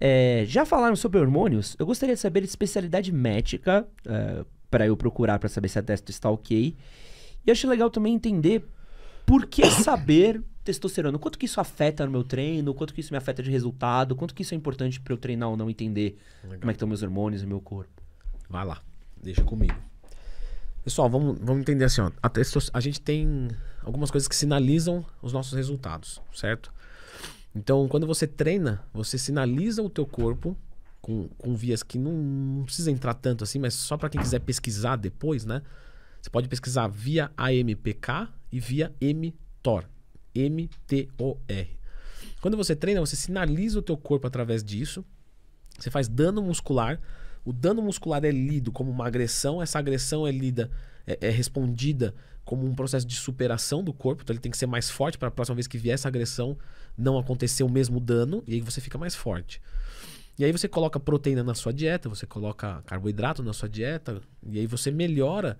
É, já falaram sobre hormônios? Eu gostaria de saber de especialidade médica, é, para eu procurar para saber se a testa está ok. E acho legal também entender por que saber testosterona? Quanto que isso afeta no meu treino? Quanto que isso me afeta de resultado? Quanto que isso é importante para eu treinar ou não entender Legal. como é que estão meus hormônios e meu corpo? Vai lá, deixa comigo. Pessoal, vamos, vamos entender assim, ó, a, a gente tem algumas coisas que sinalizam os nossos resultados, certo? Então, quando você treina, você sinaliza o teu corpo com, com vias que não, não precisa entrar tanto assim, mas só para quem quiser pesquisar depois, né? Você pode pesquisar via AMPK e via mTOR. M-T-O-R. Quando você treina, você sinaliza o teu corpo através disso. Você faz dano muscular. O dano muscular é lido como uma agressão. Essa agressão é lida é, é respondida como um processo de superação do corpo, então ele tem que ser mais forte para a próxima vez que vier essa agressão não acontecer o mesmo dano, e aí você fica mais forte. E aí você coloca proteína na sua dieta, você coloca carboidrato na sua dieta, e aí você melhora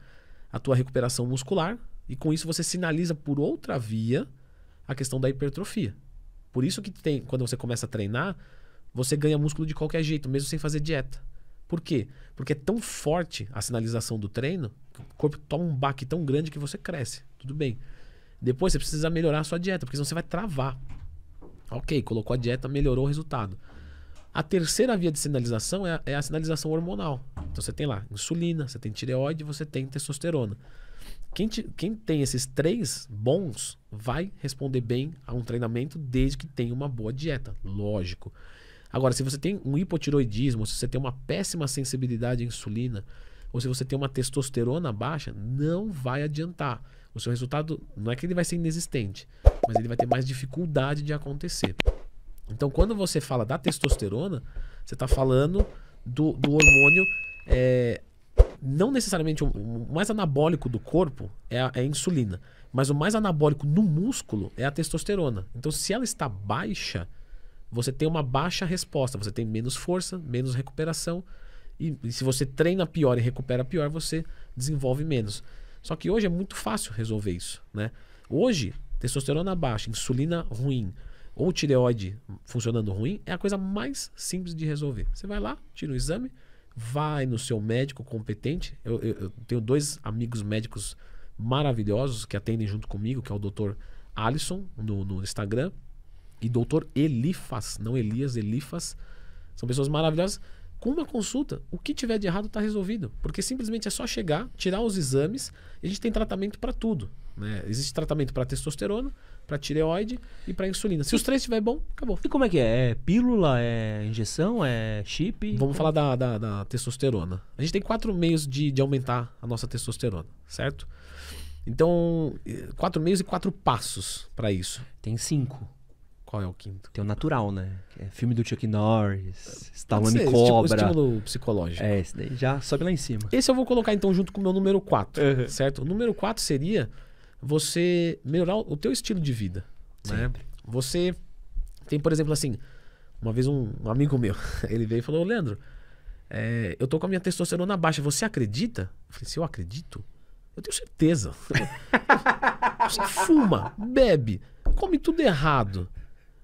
a tua recuperação muscular, e com isso você sinaliza por outra via a questão da hipertrofia. Por isso que tem, quando você começa a treinar, você ganha músculo de qualquer jeito, mesmo sem fazer dieta. Por quê? Porque é tão forte a sinalização do treino o corpo toma um baque tão grande que você cresce. Tudo bem. Depois você precisa melhorar a sua dieta, porque senão você vai travar. Ok, colocou a dieta, melhorou o resultado. A terceira via de sinalização é a, é a sinalização hormonal. Então você tem lá insulina, você tem tireoide, você tem testosterona. Quem, te, quem, tem esses três bons vai responder bem a um treinamento desde que tenha uma boa dieta, lógico. Agora, se você tem um hipotiroidismo, se você tem uma péssima sensibilidade à insulina, ou se você tem uma testosterona baixa, não vai adiantar. O seu resultado não é que ele vai ser inexistente, mas ele vai ter mais dificuldade de acontecer. Então, quando você fala da testosterona, você está falando do, do hormônio é, não necessariamente o, o mais anabólico do corpo é a, é a, insulina, mas o mais anabólico no músculo é a testosterona. Então, se ela está baixa, você tem uma baixa resposta, você tem menos força, menos recuperação, e, e se você treina pior e recupera pior, você desenvolve menos. Só que hoje é muito fácil resolver isso, né? Hoje, testosterona baixa, insulina ruim ou tireoide funcionando ruim é a coisa mais simples de resolver. Você vai lá, tira o exame, vai no seu médico competente. Eu, eu, eu tenho dois amigos médicos maravilhosos que atendem junto comigo, que é o Dr. Alisson no, no Instagram e Dr. Elifas, não Elias, Elifas. São pessoas maravilhosas com uma consulta, o que tiver de errado está resolvido. Porque simplesmente é só chegar, tirar os exames, e a gente tem tratamento para tudo. Né? Existe tratamento para testosterona, para tireoide e para insulina. Se e, os três estiverem bom, acabou. E como é que é? É pílula? É injeção? É chip? Vamos falar é da, é? da, da testosterona. A gente tem quatro meios de, de aumentar a nossa testosterona, certo? Então, eh, quatro meios e quatro passos para isso. Tem cinco. Qual é o quinto? Tem o natural, né? É filme do Chuck Norris, Stallone ser, tipo, Cobra. Tipo, estímulo psicológico. É, esse daí já sobe lá em cima. Esse eu vou colocar então junto com o meu número 4, uhum. certo? O número 4 seria você melhorar o teu estilo de vida. Né? Sempre. Né? Você tem, por exemplo, assim, uma vez um amigo meu, ele veio e falou, Leandro, é, eu tô com a minha testosterona baixa, você acredita? Eu falei, se eu acredito? Eu tenho certeza. você fuma, bebe, come tudo errado.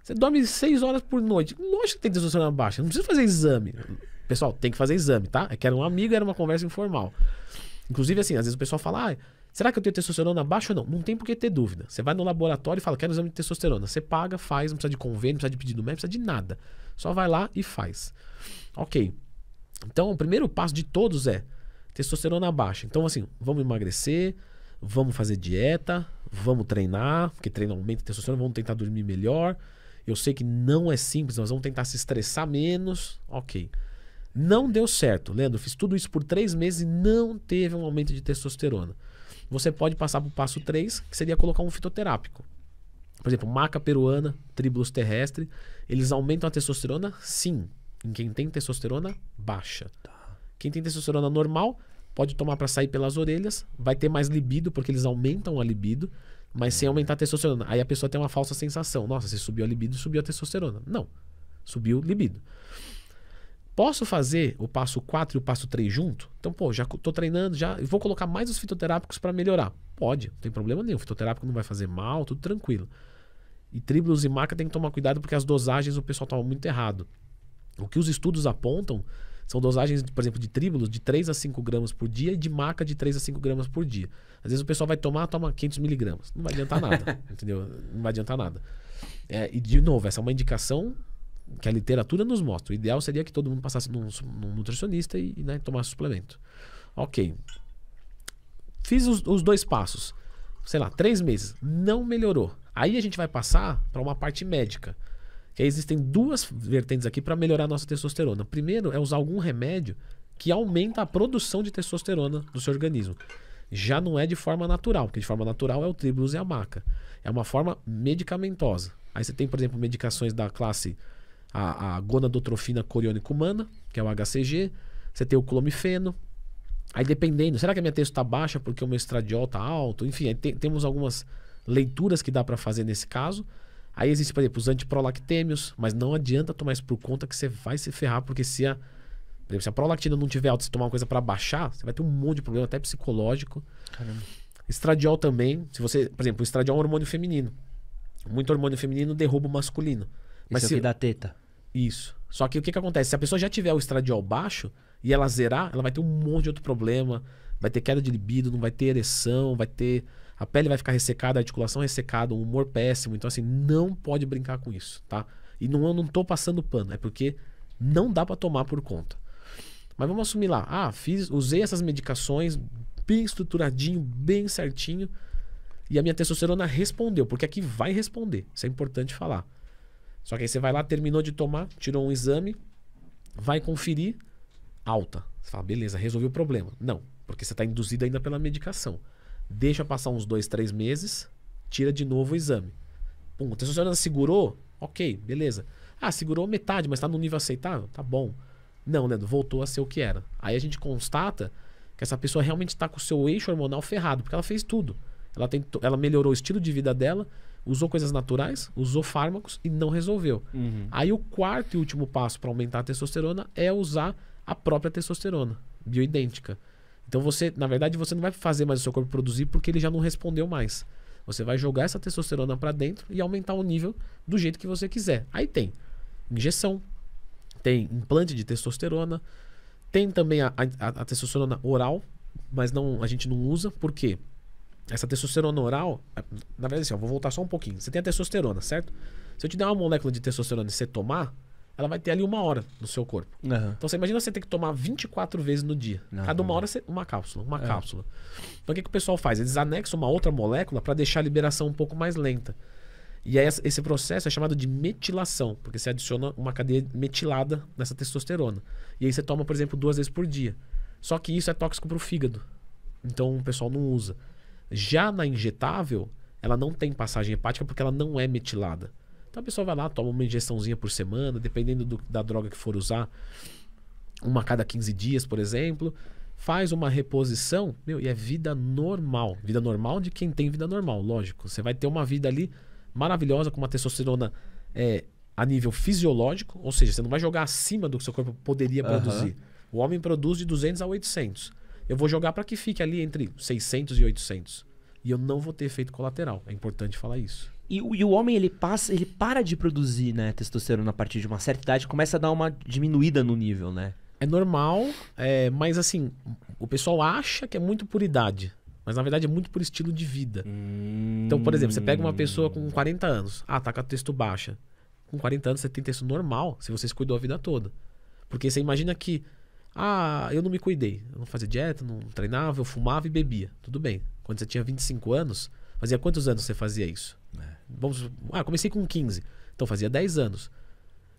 Você dorme seis horas por noite. Lógico que tem testosterona baixa. Não precisa fazer exame. Pessoal, tem que fazer exame, tá? É que era um amigo, era uma conversa informal. Inclusive, assim, às vezes o pessoal fala, ah, será que eu tenho testosterona baixa ou não? Não tem por que ter dúvida. Você vai no laboratório e fala, quero um exame de testosterona. Você paga, faz, não precisa de convênio, não precisa de pedido médico, não precisa de nada. Só vai lá e faz. Ok. Então, o primeiro passo de todos é testosterona baixa. Então, assim, vamos emagrecer, vamos fazer dieta, vamos treinar, porque treino aumenta a testosterona, vamos tentar dormir melhor, eu sei que não é simples, nós vamos tentar se estressar menos. Ok. Não deu certo. Leandro, fiz tudo isso por três meses e não teve um aumento de testosterona. Você pode passar para o passo 3, que seria colocar um fitoterápico. Por exemplo, maca peruana, tribulus terrestre, eles aumentam a testosterona? Sim. Em quem tem testosterona baixa. Tá. Quem tem testosterona normal, pode tomar para sair pelas orelhas, vai ter mais libido, porque eles aumentam a libido mas sem aumentar a testosterona. Aí a pessoa tem uma falsa sensação. Nossa, você subiu a libido, e subiu a testosterona. Não, subiu libido. Posso fazer o passo 4 e o passo 3 junto? Então, pô, já tô treinando, já vou colocar mais os fitoterápicos para melhorar. Pode, não tem problema nenhum. O fitoterápico não vai fazer mal, tudo tranquilo. E tribulus e maca tem que tomar cuidado porque as dosagens o pessoal toma muito errado. O que os estudos apontam são dosagens, por exemplo, de tríbulos de 3 a 5 gramas por dia e de maca de 3 a 5 gramas por dia. Às vezes o pessoal vai tomar, toma 500 miligramas. Não vai adiantar nada, entendeu? Não vai adiantar nada. É, e, de novo, essa é uma indicação que a literatura nos mostra. O ideal seria que todo mundo passasse num, num nutricionista e né, tomasse suplemento. Ok. Fiz os, os dois passos. Sei lá, três meses. Não melhorou. Aí a gente vai passar para uma parte médica que existem duas vertentes aqui para melhorar a nossa testosterona. Primeiro é usar algum remédio que aumenta a produção de testosterona do seu organismo. Já não é de forma natural, porque de forma natural é o tribulus e a maca. É uma forma medicamentosa. Aí você tem, por exemplo, medicações da classe a, a gonadotrofina coriônica humana, que é o HCG. Você tem o clomifeno. Aí dependendo, será que a minha testosterona está baixa porque o meu estradiol está alto? Enfim, temos algumas leituras que dá para fazer nesse caso. Aí existe, por exemplo, os antiprolactêmios, mas não adianta tomar isso por conta que você vai se ferrar, porque se a, exemplo, se a prolactina não tiver alta, se tomar uma coisa para baixar, você vai ter um monte de problema, até psicológico. Caramba. Estradiol também, se você, por exemplo, o estradiol é um hormônio feminino. Muito hormônio feminino derruba o masculino. Mas Esse é se dá teta. Isso. Só que o que, que acontece? Se a pessoa já tiver o estradiol baixo e ela zerar, ela vai ter um monte de outro problema, vai ter queda de libido, não vai ter ereção, vai ter a pele vai ficar ressecada, a articulação ressecada, o humor péssimo. Então, assim, não pode brincar com isso, tá? E não, eu não tô passando pano, é porque não dá para tomar por conta. Mas vamos assumir lá. Ah, fiz, usei essas medicações bem estruturadinho, bem certinho. E a minha testosterona respondeu, porque aqui vai responder. Isso é importante falar. Só que aí você vai lá, terminou de tomar, tirou um exame, vai conferir, alta. Você fala, beleza, resolveu o problema. Não, porque você está induzido ainda pela medicação deixa passar uns dois, três meses, tira de novo o exame. Pum, a testosterona segurou? Ok, beleza. Ah, segurou metade, mas está no nível aceitável? Tá bom. Não, Leandro, voltou a ser o que era. Aí a gente constata que essa pessoa realmente está com o seu eixo hormonal ferrado, porque ela fez tudo. Ela, tentou, ela melhorou o estilo de vida dela, usou coisas naturais, usou fármacos e não resolveu. Uhum. Aí o quarto e último passo para aumentar a testosterona é usar a própria testosterona, bioidêntica. Então você, na verdade, você não vai fazer mais o seu corpo produzir porque ele já não respondeu mais. Você vai jogar essa testosterona para dentro e aumentar o nível do jeito que você quiser. Aí tem injeção, tem implante de testosterona, tem também a, a, a testosterona oral, mas não a gente não usa porque essa testosterona oral, é, na verdade, assim, vou voltar só um pouquinho. Você tem a testosterona, certo? Se eu te der uma molécula de testosterona e você tomar, ela vai ter ali uma hora no seu corpo. Uhum. Então você imagina você ter que tomar 24 vezes no dia. Uhum. Cada uma hora, você, uma cápsula, uma é. cápsula. Então o que, que o pessoal faz? Eles anexam uma outra molécula para deixar a liberação um pouco mais lenta. E aí esse processo é chamado de metilação, porque você adiciona uma cadeia metilada nessa testosterona. E aí você toma, por exemplo, duas vezes por dia. Só que isso é tóxico para o fígado. Então o pessoal não usa. Já na injetável, ela não tem passagem hepática porque ela não é metilada. Então a pessoa vai lá, toma uma injeçãozinha por semana, dependendo do, da droga que for usar, uma a cada 15 dias, por exemplo. Faz uma reposição, meu, e é vida normal. Vida normal de quem tem vida normal, lógico. Você vai ter uma vida ali maravilhosa, com uma testosterona é, a nível fisiológico, ou seja, você não vai jogar acima do que seu corpo poderia uhum. produzir. O homem produz de 200 a 800. Eu vou jogar para que fique ali entre 600 e 800. E eu não vou ter efeito colateral. É importante falar isso. E, e, o homem, ele passa, ele para de produzir, né, testosterona a partir de uma certa idade, começa a dar uma diminuída no nível, né? É normal, é, mas assim, o pessoal acha que é muito por idade. Mas na verdade é muito por estilo de vida. Hum... Então, por exemplo, você pega uma pessoa com 40 anos, ah, tá com a texto baixa. Com 40 anos você tem texto normal, se você se cuidou a vida toda. Porque você imagina que, ah, eu não me cuidei, eu não fazia dieta, não treinava, eu fumava e bebia. Tudo bem. Quando você tinha 25 anos, Fazia quantos anos você fazia isso? Né? Vamos, ah, comecei com 15. Então fazia 10 anos.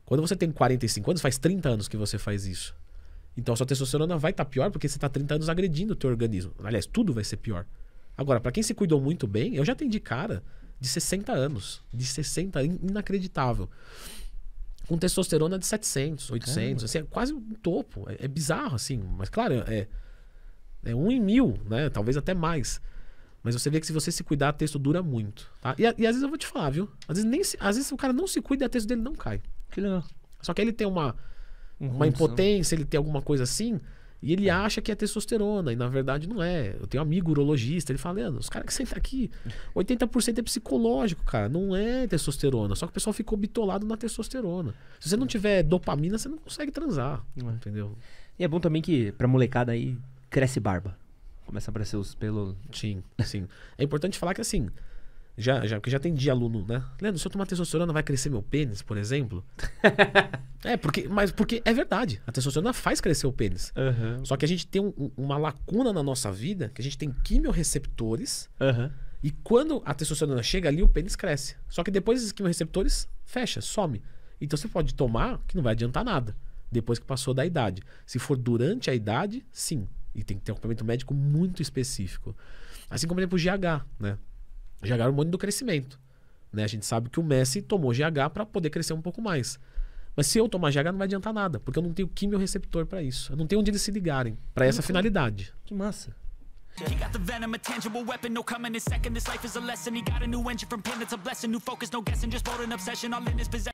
Quando você tem 45 anos, faz 30 anos que você faz isso. Então a sua testosterona vai estar tá pior porque você está 30 anos agredindo o teu organismo. Aliás, tudo vai ser pior. Agora, para quem se cuidou muito bem, eu já atendi cara de 60 anos, de 60, inacreditável. Com testosterona de 700, 800, é, assim, é quase um topo. É, é bizarro, assim. Mas, claro, é, é um em mil, né? Talvez até mais. Mas você vê que se você se cuidar, texto dura muito. Tá? E, e, às vezes eu vou te falar, viu? Às vezes, nem se, às vezes o cara não se cuida e a texto dele não cai. Que legal. Só que ele tem uma, um uma impotência, ele tem alguma coisa assim, e ele é. acha que é testosterona, e na verdade não é. Eu tenho um amigo urologista, ele fala, os caras que sentam aqui, 80% é psicológico, cara, não é testosterona. Só que o pessoal ficou bitolado na testosterona. Se você não é. tiver dopamina, você não consegue transar, é. entendeu? E é bom também que pra molecada aí, cresce barba. Começa a aparecer os pelos. Sim, sim. É importante falar que assim, já, já, porque já tem dia aluno, né? Leandro, se eu tomar testosterona, vai crescer meu pênis, por exemplo? é, porque, mas porque é verdade. A testosterona faz crescer o pênis. Uhum. Só que a gente tem um, uma lacuna na nossa vida, que a gente tem quimiorreceptores. Uhum. E quando a testosterona chega ali, o pênis cresce. Só que depois esses quimiorreceptores, fecha, some. Então você pode tomar, que não vai adiantar nada. Depois que passou da idade. Se for durante a idade, sim, e tem que ter um acompanhamento médico muito específico. Assim como, por exemplo, o GH, né? O GH é um monte do crescimento. Né? A gente sabe que o Messi tomou GH para poder crescer um pouco mais. Mas se eu tomar GH não vai adiantar nada, porque eu não tenho quimiorreceptor para isso. Eu não tenho onde eles se ligarem para essa que finalidade. Que massa. He got the venom, a tangible weapon, no coming in second. This life is a lesson. He got a new engine from pain, it's a blessing. New focus, no guessing, just bold an obsession, all in his possession.